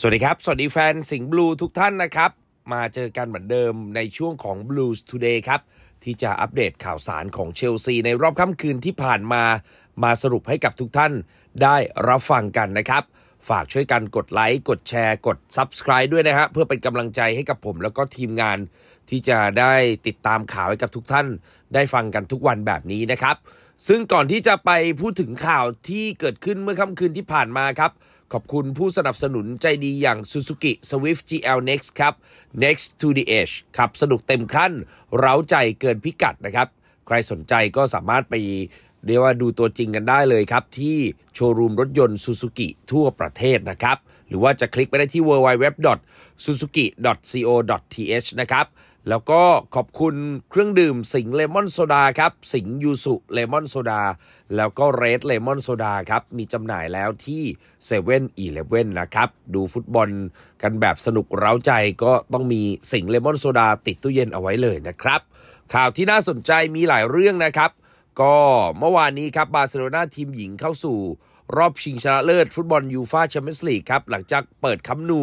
สวัสดีครับ สวัสดีแฟน สิงห์บลูทุกท่านนะครับ มาเจอกันเหมือนเดิมในช่วงของ Blues Today ครับ ที่จะอัปเดตข่าวสารของเชลซีในรอบค่ำคืนที่ผ่านมา มาสรุปให้กับทุกท่าน ได้รับฟังกันนะครับ ฝากช่วยกันกดไลค์กดแชร์ กด Subscribe ด้วยนะฮะเพื่อเป็นกำลังใจให้กับผมแล้วก็ทีมงาน ที่จะได้ติดตามข่าวให้กับทุกท่าน ได้ฟังกันทุกวันแบบนี้นะครับ ซึ่งก่อนที่จะไปพูดถึงข่าวที่เกิดขึ้นเมื่อค่ำคืนที่ผ่านมาครับขอบคุณผู้สนับสนุนใจดีอย่าง Suzuki Swift GL Next ครับ Next to the Edge ขับสนุกเต็มขั้นเร้าใจเกินพิกัดนะครับ ใครสนใจก็สามารถไปเรียกว่าดูตัวจริงกันได้เลยครับ ที่โชว์รูมรถยนต์ Suzuki ทั่วประเทศนะครับรือว่าจะคลิกไปได้ที่ www.suzuki.co.th นะครับ แล้วก็ขอบคุณเครื่องดื่มสิงเลมอนโซดาครับ สิงยูสุเลมอนโซดา แล้วก็เรดเลมอนโซดาครับ มีจำหน่ายแล้วที่7 e เ e ่นอีเลเนะครับ ดูฟุตบอล กันแบบสนุกเร้าใจก็ต้องมีสิงเลมอนโซดา ติดตู้เย็นเอาไว้เลยนะครับ ข่าวที่น่าสนใจมีหลายเรื่องนะครับ ก็เมื่อวานนี้ครับบาร์เซโลนาทีมหญิงเข้าสู่รอบชิงชนะเลิศฟุตบอลยูฟาแชมเปี้ยนส์ลีกครับ หลังจากเปิดคัมนู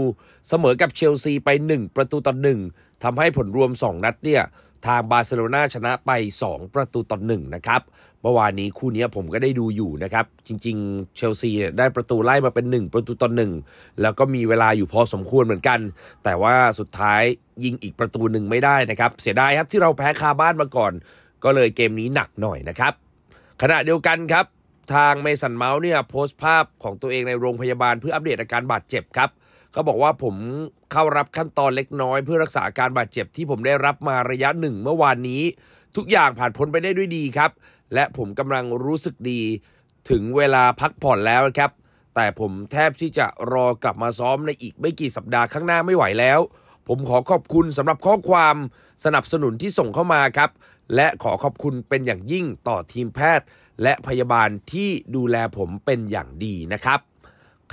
เสมอกับเชลซีไป 1 ประตูต่อหนึ่งทำให้ผลรวม 2 นัดเนี่ยทางบาร์เซโลนาชนะไป 2 ประตูต่อหนึ่งนะครับเมื่อวานนี้คู่นี้ผมก็ได้ดูอยู่นะครับ จริงๆเชลซีได้ประตูไล่มาเป็น 1 ประตูต่อหนึ่งแล้วก็มีเวลาอยู่พอสมควรเหมือนกัน แต่ว่าสุดท้ายยิงอีกประตูหนึ่งไม่ได้นะครับ เสียดายครับที่เราแพ้คาบ้านมาก่อน ก็เลยเกมนี้หนักหน่อยนะครับ ขณะเดียวกันครับทางเมสันเมาส์เนี่ยโพสต์ภาพของตัวเองในโรงพยาบาลเพื่ออัปเดตอาการบาดเจ็บครับ เขาบอกว่าผมเข้ารับขั้นตอนเล็กน้อยเพื่อรักษาอาการบาดเจ็บที่ผมได้รับมาระยะหนึ่งเมื่อวานนี้ ทุกอย่างผ่านพ้นไปได้ด้วยดีครับ และผมกำลังรู้สึกดี ถึงเวลาพักผ่อนแล้วครับ แต่ผมแทบที่จะรอกลับมาซ้อมในอีกไม่กี่สัปดาห์ข้างหน้าไม่ไหวแล้วผมขอขอบคุณสำหรับข้อความสนับสนุนที่ส่งเข้ามาครับ และขอขอบคุณเป็นอย่างยิ่งต่อทีมแพทย์ และพยาบาลที่ดูแลผมเป็นอย่างดีนะครับ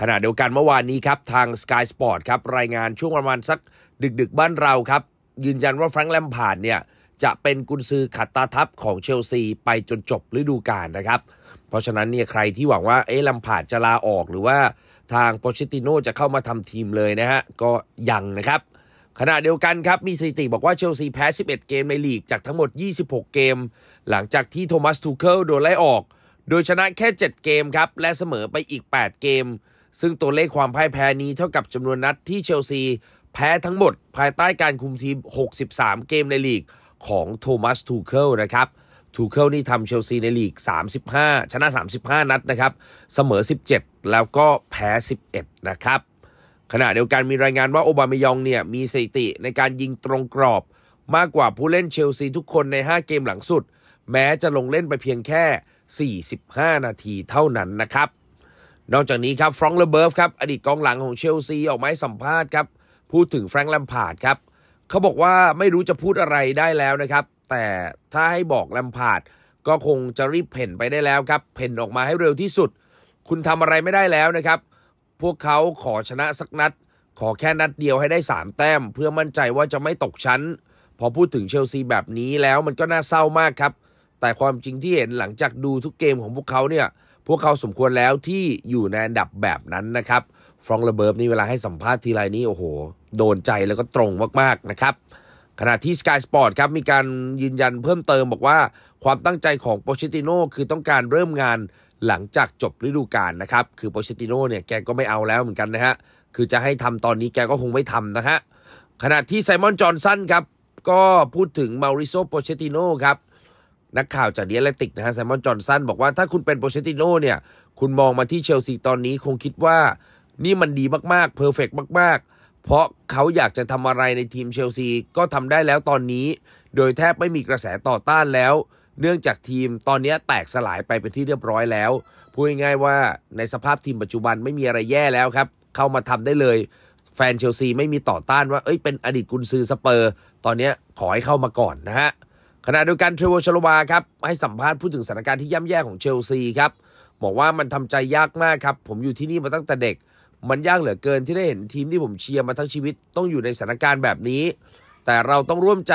ขณะเดียวกันเมื่อวานนี้ครับ ทาง Sky Sport ครับรายงานช่วงประมาณสักดึกๆ บ้านเราครับ ยืนยันว่าแฟรงค์แลมพาร์ดเนี่ย จะเป็นกุญซือขัดตาทัพของเชลซีไปจนจบฤดูกาลนะครับ เพราะฉะนั้นเนี่ยใครที่หวังว่าเอ๊ะลำพาดจะลาออกหรือว่าทางโปชิติโนจะเข้ามาทำทีมเลยนะฮะ ก็ยังนะครับขณะเดียวกันครับมีสถิติบอกว่าเชลซีแพ้ 11 เกมในลีกจากทั้งหมด 26 เกม หลังจากที่โทมัสทูเคิลโดนไล่ออก โดยชนะแค่ 7 เกมครับและเสมอไปอีก 8 เกม ซึ่งตัวเลขความพ่ายแพ้นี้เท่ากับจำนวนนัดที่เชลซี แพ้ทั้งหมดภายใต้การคุมทีม 63 เกมในลีก ของโทมัสทูเคิลนะครับทูเคิลนี่ทำเชลซีในลีก 35 ชนะ 35 นัดนะครับเสมอ 17 แล้วก็แพ้ 11 นะครับขณะเดียวกันมีรายงานว่าโอบามายองเนี่ยมีสถิติในการยิงตรงกรอบ มากกว่าผู้เล่นเชลซีทุกคนใน 5 เกมหลังสุด แม้จะลงเล่นไปเพียงแค่ 45 นาทีเท่านั้นนะครับ นอกจากนี้ครับฟรองเลเบิร์ฟครับอดีตกองหลังของเชลซี ออกมา้สัมภาษณ์ครับพูดถึงแฟรงค์ลัมพาร์ดครับเขาบอกว่าไม่รู้จะพูดอะไรได้แล้วนะครับ แต่ถ้าให้บอกลัมพาร์ดก็คงจะรีบเพ่นไปได้แล้วครับเพ่นออกมาให้เร็วที่สุด คุณทำอะไรไม่ได้แล้วนะครับพวกเขาขอชนะสักนัด ขอแค่นัดเดียวให้ได้3แต้มเพื่อมั่นใจว่าจะไม่ตกชั้น พอพูดถึงเชลซีแบบนี้แล้วมันก็น่าเศร้ามากครับ แต่ความจริงที่เห็นหลังจากดูทุกเกมของพวกเขาเนี่ย พวกเขาสมควรแล้วที่อยู่ในอันดับแบบนั้นนะครับ ฟรองระเบิร์บนี่เวลาให้สัมภาษณ์ทีไรนี่โอ้โห โดนใจแล้วก็ตรงมากๆนะครับขณะที่ Sky Sport ครับมีการยืนยันเพิ่มเติมบอกว่าความตั้งใจของโปเชติโน่คือต้องการเริ่มงานหลังจากจบฤดูกาลนะครับคือโปเชติโน่เนี่ยแกก็ไม่เอาแล้วเหมือนกันนะฮะ คือจะให้ทำตอนนี้แกก็คงไม่ทำนะฮะ ขณะที่ไซมอนจอร์นสันครับ ก็พูดถึงมาริโซโปเชติโน่ครับ นักข่าวจากเดียลติกนะฮะไซมอนจอร์นสันบอกว่าถ้าคุณเป็นโปเชติโน่เนี่ยคุณมองมาที่เชลซีตอนนี้คงคิดว่านี่มันดีมากๆเพอร์เฟกมากๆเพราะเขาอยากจะทำอะไรในทีมเชลซี ก็ทำได้แล้วตอนนี้ โดยแทบไม่มีกระแสต่อต้านแล้ว เนื่องจากทีมตอนนี้แตกสลายไปเป็นที่เรียบร้อยแล้ว พูดง่ายๆว่าในสภาพทีมปัจจุบันไม่มีอะไรแย่แล้วครับ เข้ามาทำได้เลย แฟนเชลซีไม่มีต่อต้านว่าเอ้ยเป็นอดีตกุนซือสเปอร์ ตอนนี้ขอให้เข้ามาก่อนนะฮะขณะเดียวกันเทรเวอร์ชลวาครับให้สัมภาษณ์พูดถึงสถานการณ์ที่ย่ำแย่ของเชลซีครับบอกว่ามันทำใจยากมากครับผมอยู่ที่นี่มาตั้งแต่เด็กมันยากเหลือเกินที่ได้เห็นทีมที่ผมเชียร์มาทั้งชีวิต ต้องอยู่ในสถานการณ์แบบนี้ แต่เราต้องร่วมใจ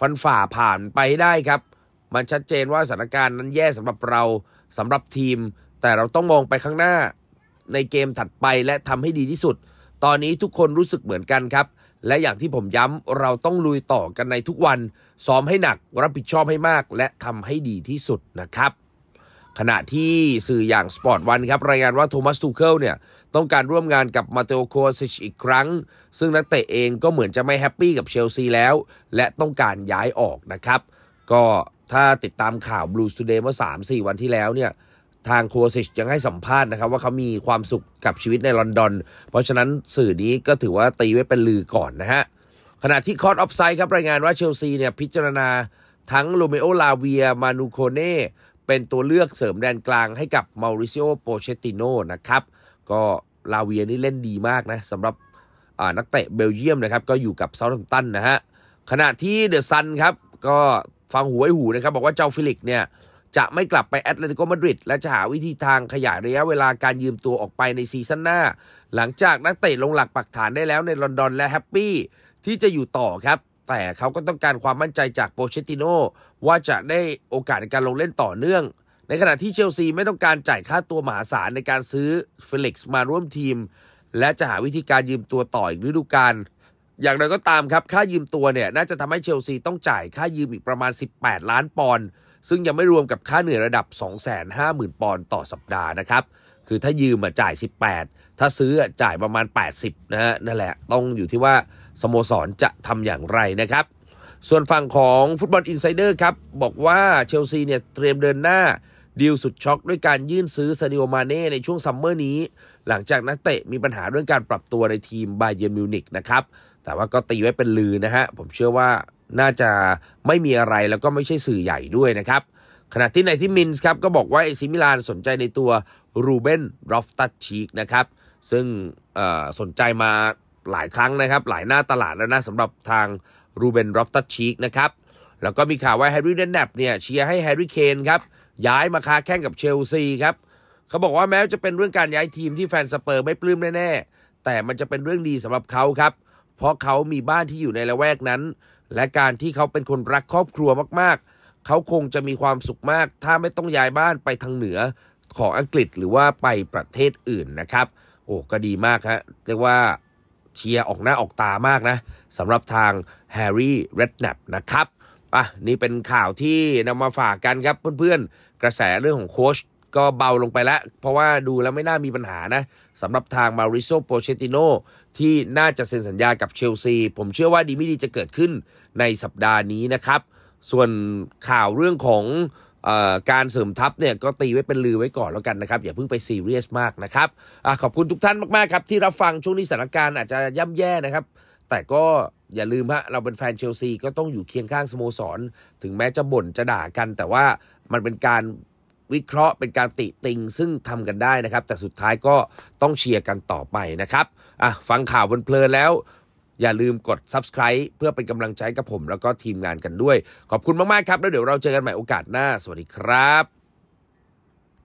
ฟันฝ่าผ่านไปได้ครับ มันชัดเจนว่าสถานการณ์นั้นแย่สำหรับเราสำหรับทีม แต่เราต้องมองไปข้างหน้า ในเกมถัดไปและทำให้ดีที่สุด ตอนนี้ทุกคนรู้สึกเหมือนกันครับ และอย่างที่ผมย้ำเราต้องลุยต่อกันในทุกวันซ้อมให้หนักรับผิดชอบให้มาก และทำให้ดีที่สุดนะครับขณะที่สื่ออย่างสปอร์ตวันครับรายงานว่าโทมัสทูเคิลเนี่ยต้องการร่วมงานกับมาเตโอโคซิชอีกครั้ง ซึ่งนักเตะเองก็เหมือนจะไม่แฮปปี้กับเชลซีแล้ว และต้องการย้ายออกนะครับก็ถ้าติดตามข่าวบลูสตูเดย์เมื่อสสามี่วันที่แล้วเนี่ยทางโคซิชยังให้สัมภาษณ์นะครับว่าเขามีความสุขกับชีวิตในลอนดอน เพราะฉะนั้นสื่อนี้ก็ถือว่าตีไว้เป็นลือก่อนนะฮะขณะที่คอร์ดออฟไซด์ครับรายงานว่าเชลซีเนี่ยพิจารณาทั้งโรเมโอลาเวียมานูโคเน่เป็นตัวเลือกเสริมแดนกลางให้กับมาริซิโอโปเชติโนนะครับ ก็ลาเวียนี่เล่นดีมากนะสำหรับนักเตะเบลเยียมนะครับ ก็อยู่กับเซาท์แฮมป์ตันนะฮะ ขณะที่เดอะซันครับ ก็ฟังหูไว้หูนะครับ บอกว่าเจ้าฟิลิกเนี่ย จะไม่กลับไปแอตเลติโกมาดริด และจะหาวิธีทางขยายระยะเวลาการยืมตัวออกไปในซีซั่นหน้า หลังจากนักเตะลงหลักปักฐานได้แล้วในลอนดอน และแฮปปี้ที่จะอยู่ต่อครับแต่เขาก็ต้องการความมั่นใจจากโปเชติโนว่าจะได้โอกาสในการลงเล่นต่อเนื่อง ในขณะที่เชลซีไม่ต้องการจ่ายค่าตัวมหาศาลในการซื้อเฟลิกซ์มาร่วมทีม และจะหาวิธีการยืมตัวต่ออีกฤดูกาลอย่างไรก็ตามครับค่ายืมตัวเนี่ย น่าจะทำให้เชลซีต้องจ่ายค่ายืมอีกประมาณ 18 ล้านปอนด์ซึ่งยังไม่รวมกับค่าเหนื่อยระดับ250,000 ปอนด์ต่อสัปดาห์นะครับคือถ้ายืมมาจ่าย 18 ถ้าซื้อจ่ายประมาณ 80นะฮะนั่นแหละ ต้องอยู่ที่ว่าสโมสรจะทำอย่างไรนะครับ ส่วนฝั่งของฟุตบอลอินไซเดอร์ครับบอกว่าเชลซีเนี่ย เตรียมเดินหน้าดีลสุดช็อกด้วยการยื่นซื้อซาดิโอมาเน่ในช่วงซัมเมอร์นี้ หลังจากนักเตะมีปัญหาเรื่องการปรับตัวในทีมบาเยนมิวนิกนะครับ แต่ว่าก็ตีไว้เป็นลือนะฮะผมเชื่อว่าน่าจะไม่มีอะไรแล้วก็ไม่ใช่สื่อใหญ่ด้วยนะครับ ขณะที่ในที่มินส์ครับก็บอกว่าเอซิมิลานสนใจในตัวรูเบนรอฟตัดชีกนะครับซึ่งสนใจมาหลายครั้งนะครับ หลายหน้าตลาดแล้วนะสำหรับทางรูเบนรอฟตัชชีกนะครับแล้วก็มีข่าวว่าแฮร์รี่เดนแนปเนี่ยเชียร์ให้แฮร์รี่เคนครับย้ายมาค้าแข่งกับเชลซีครับ เขาบอกว่าแม้จะเป็นเรื่องการย้ายทีมที่แฟนสเปอร์ไม่ปลื้มแน่แต่มันจะเป็นเรื่องดีสำหรับเขาครับ เพราะเขามีบ้านที่อยู่ในละแวกนั้น และการที่เขาเป็นคนรักครอบครัวมาก ๆ เขาคงจะมีความสุขมาก ถ้าไม่ต้องย้ายบ้านไปทางเหนือของอังกฤษหรือว่าไปประเทศอื่นนะครับโอ้ก็ดีมากฮะเรียกว่าเชียร์ออกหน้าออกตามากนะสำหรับทางแฮร์รี่ เรดแนปนะครับ อ่ะ นี่เป็นข่าวที่นำมาฝากกันครับเพื่อนๆ กระแสเรื่องของโค้ชก็เบาลงไปแล้ว เพราะว่าดูแล้วไม่น่ามีปัญหานะสำหรับทางมาริโซโปเชติโนที่น่าจะเซ็นสัญญากับเชลซีผมเชื่อว่าดีไม่ดีจะเกิดขึ้นในสัปดาห์นี้นะครับ ส่วนข่าวเรื่องของการเสริมทัพเนี่ยก็ตีไว้เป็นลือไว้ก่อนแล้วกันนะครับอย่าเพิ่งไปซีเรียสมากนะครับอขอบคุณทุกท่านมากๆครับที่รับฟังช่วงนี้สถานการณ์อาจจะย่ำแย่นะครับ แต่ก็อย่าลืมฮะเราเป็นแฟนเชลซี ก็ต้องอยู่เคียงข้างสโมสร ถึงแม้จะบ่นจะด่ากัน แต่ว่ามันเป็นการวิเคราะห์ เป็นการติติงซึ่งทำกันได้นะครับ แต่สุดท้ายก็ต้องเชียร์กันต่อไปนะครับอ่ะฟังข่าวบนเพลินแล้วอย่าลืมกด subscribe เพื่อเป็นกำลังใจกับผมแล้วก็ทีมงานกันด้วย ขอบคุณมากๆครับ แล้วเดี๋ยวเราเจอกันใหม่โอกาสหน้า สวัสดีครับ